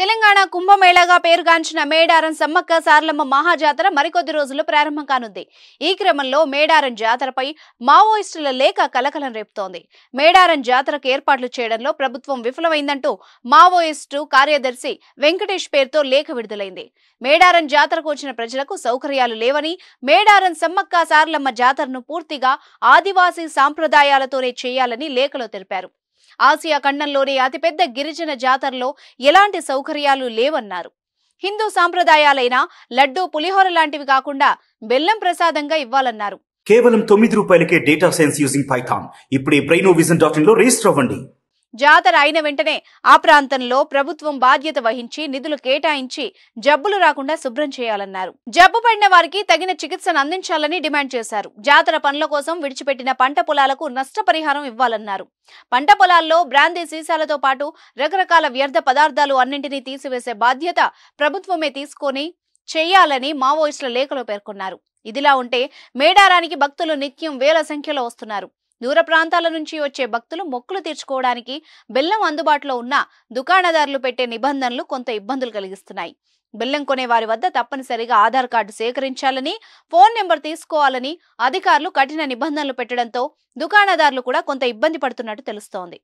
తెలంగాణ కుంభమేళాగా పేరుగాంచిన మేడారం సమ్మక్క సారలమ్మ మహాజాతర మరికొద్ది రోజులు ప్రారంభం కానుంది ఈ క్రమంలో మేడారం జాతరపై మావోయిస్టుల లేఖ కలకలం రేపుతోంది మేడారం జాతరకు ఏర్పాట్లు చేయడంలో ప్రభుత్వం విఫలమైందంటూ మావోయిస్టు కార్యదర్శి వెంకటేష్ పేరుతో లేఖ విడుదలైంది మేడారం జాతరకు వచ్చిన ప్రజలకు సౌకర్యాలు లేవని మేడారం సమ్మక్క సారలమ్మ జాతరను పూర్తిగా ఆదివాసీ సాంప్రదాయాలతోనే చేయాలని లేఖలో తెలిపారు ఆసియా ఖండంలోని అతిపెద్ద గిరిజన జాతరలో ఎలాంటి సౌకర్యాలు లేవన్నారు హిందూ సాంప్రదాయాలైన లడ్డూ పులిహోర లాంటివి కాకుండా బెల్లం ప్రసాదంగా ఇవ్వాలన్నారు కేవలం తొమ్మిది రూపాయలకే డేటా సైన్స్ యూజింగ్ పైథాన్ ఇప్పుడే బ్రెయినో విజన్ డాట్ లో రిజిస్టర్ అవ్వండి జాతర అయిన వెంటనే ఆ ప్రాంతంలో ప్రభుత్వం బాధ్యత వహించి నిధులు కేటాయించి జబ్బులు రాకుండా శుభ్రం చేయాలన్నారు జబ్బు పడిన వారికి తగిన చికిత్సను అందించాలని డిమాండ్ చేశారు జాతర పనుల కోసం విడిచిపెట్టిన పంట పొలాలకు నష్టపరిహారం ఇవ్వాలన్నారు పంట పొలాల్లో బ్రాందీ సీసాలతో పాటు రకరకాల వ్యర్థ పదార్థాలు అన్నింటినీ తీసివేసే బాధ్యత ప్రభుత్వమే తీసుకొని చేయాలని మావోయిస్టుల లేఖలో పేర్కొన్నారు ఇదిలా ఉంటే మేడారానికి భక్తులు నిత్యం వేల సంఖ్యలో వస్తున్నారు దూర ప్రాంతాల నుంచి వచ్చే భక్తులు మొక్కులు తీర్చుకోవడానికి బెల్లం అందుబాటులో ఉన్న దుకాణదారులు పెట్టే నిబంధనలు కొంత ఇబ్బందులు కలిగిస్తున్నాయి బెల్లం కొనే వారి వద్ద తప్పనిసరిగా ఆధార్ కార్డు సేకరించాలని ఫోన్ నెంబర్ తీసుకోవాలని అధికారులు కఠిన నిబంధనలు పెట్టడంతో దుకాణదారులు కూడా కొంత ఇబ్బంది పడుతున్నట్టు తెలుస్తోంది